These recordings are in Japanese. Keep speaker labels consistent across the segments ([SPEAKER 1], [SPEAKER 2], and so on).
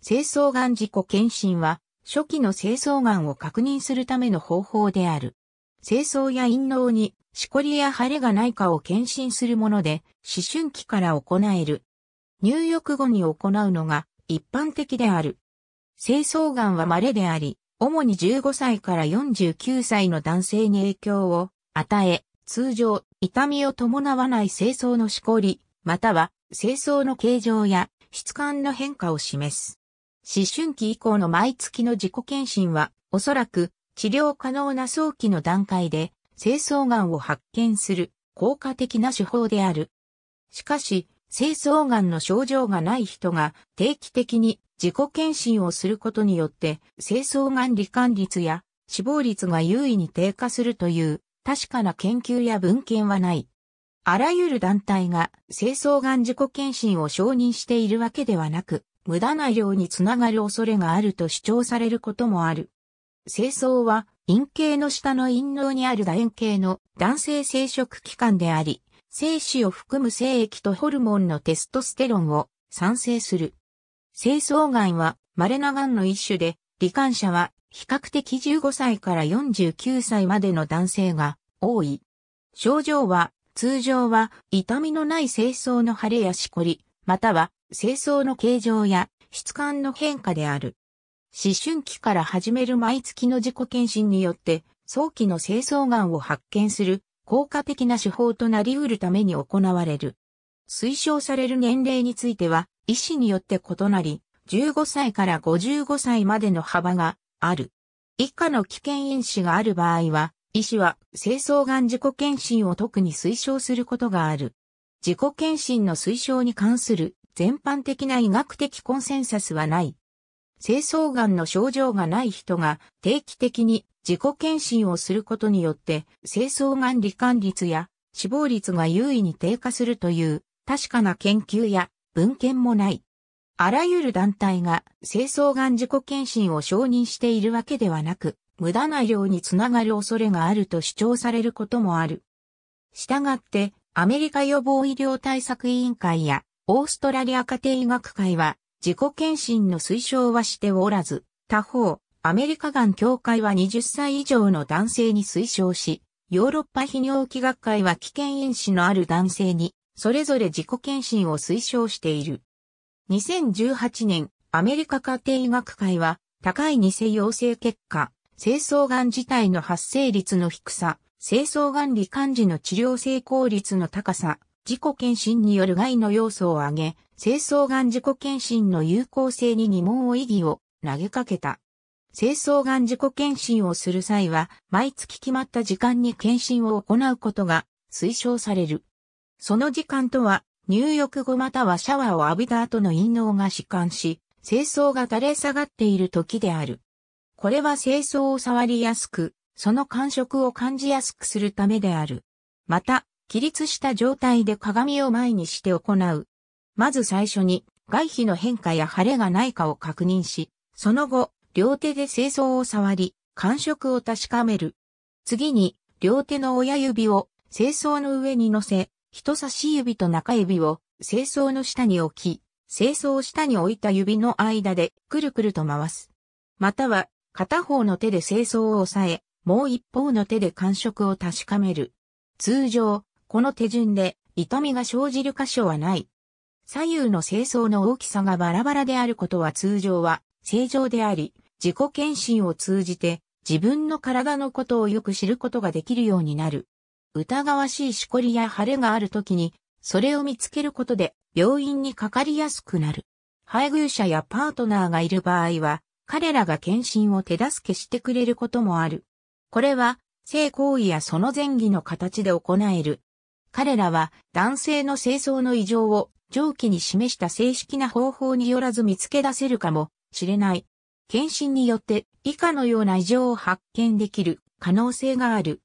[SPEAKER 1] 清掃癌自己検診は、初期の清掃癌を確認するための方法である。清掃や陰嚢にしこりや腫れがないかを検診するもので、思春期から行える。入浴後に行うのが一般的である。清掃癌は稀であり、主に15歳から49歳の男性に影響を与え、通常、痛みを伴わない清掃のしこり、または清掃の形状や質感の変化を示す。思春期以降の毎月の自己検診は、おそらく治療可能な早期の段階で、精巣がんを発見する効果的な手法である。しかし、精巣がんの症状がない人が定期的に自己検診をすることによって、精巣がん罹患率や死亡率が優位に低下するという確かな研究や文献はない。あらゆる団体が清掃がん自己検診を承認しているわけではなく、無駄な量につながる恐れがあると主張されることもある。精巣は陰茎の下の陰嚢にある楕円形の男性生殖器官であり、精子を含む精液とホルモンのテストステロンを産生する。精巣癌は稀な癌の一種で、罹患者は比較的15歳から49歳までの男性が多い。症状は通常は痛みのない精巣の腫れやしこり、または清掃の形状や質感の変化である。思春期から始める毎月の自己検診によって、早期の清掃癌を発見する効果的な手法となり得るために行われる。推奨される年齢については、医師によって異なり、15歳から55歳までの幅がある。以下の危険因子がある場合は、医師は清掃癌自己検診を特に推奨することがある。自己検診の推奨に関する全般的な医学的コンセンサスはない。清掃癌の症状がない人が定期的に自己検診をすることによって清掃癌罹患率や死亡率が優位に低下するという確かな研究や文献もない。あらゆる団体が清掃癌自己検診を承認しているわけではなく、無駄な量につながる恐れがあると主張されることもある。したがって、アメリカ予防医療対策委員会やオーストラリア家庭医学会は自己検診の推奨はしておらず、他方、アメリカがん協会は20歳以上の男性に推奨し、ヨーロッパ泌尿器学会は危険因子のある男性に、それぞれ自己検診を推奨している。2018年、アメリカ家庭医学会は、高い偽陽性結果、清掃がん自体の発生率の低さ、清掃眼理患児の治療成功率の高さ、自己検診による害の要素を挙げ、清掃眼自己検診の有効性に疑問を意義を投げかけた。清掃眼自己検診をする際は、毎月決まった時間に検診を行うことが推奨される。その時間とは、入浴後またはシャワーを浴びた後の陰嚢が弛緩し、清掃が垂れ下がっている時である。これは清掃を触りやすく、その感触を感じやすくするためである。また、起立した状態で鏡を前にして行う。まず最初に、外皮の変化や腫れがないかを確認し、その後、両手で清掃を触り、感触を確かめる。次に、両手の親指を清掃の上に乗せ、人差し指と中指を清掃の下に置き、清掃を下に置いた指の間でくるくると回す。または、片方の手で清掃を押さえ、もう一方の手で感触を確かめる。通常、この手順で痛みが生じる箇所はない。左右の清掃の大きさがバラバラであることは通常は正常であり、自己検診を通じて自分の体のことをよく知ることができるようになる。疑わしいしこりや腫れがある時に、それを見つけることで病院にかかりやすくなる。配偶者やパートナーがいる場合は、彼らが検診を手助けしてくれることもある。これは、性行為やその前儀の形で行える。彼らは男性の清掃の異常を上記に示した正式な方法によらず見つけ出せるかもしれない。検診によって以下のような異常を発見できる可能性がある。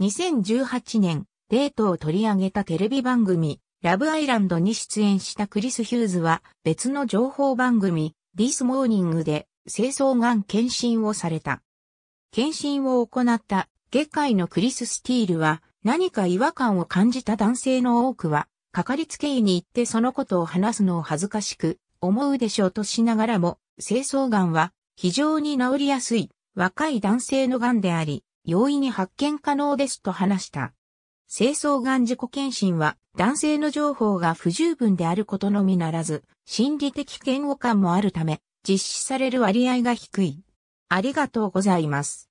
[SPEAKER 1] 2018年、デートを取り上げたテレビ番組、ラブアイランドに出演したクリス・ヒューズは別の情報番組、ディスモーニングで清掃がん検診をされた。検診を行った外科医のクリス・スティールは何か違和感を感じた男性の多くは、かかりつけ医に行ってそのことを話すのを恥ずかしく思うでしょうとしながらも、清掃癌は非常に治りやすい若い男性の癌であり、容易に発見可能ですと話した。清掃癌自己検診は男性の情報が不十分であることのみならず、心理的嫌悪感もあるため、実施される割合が低い。ありがとうございます。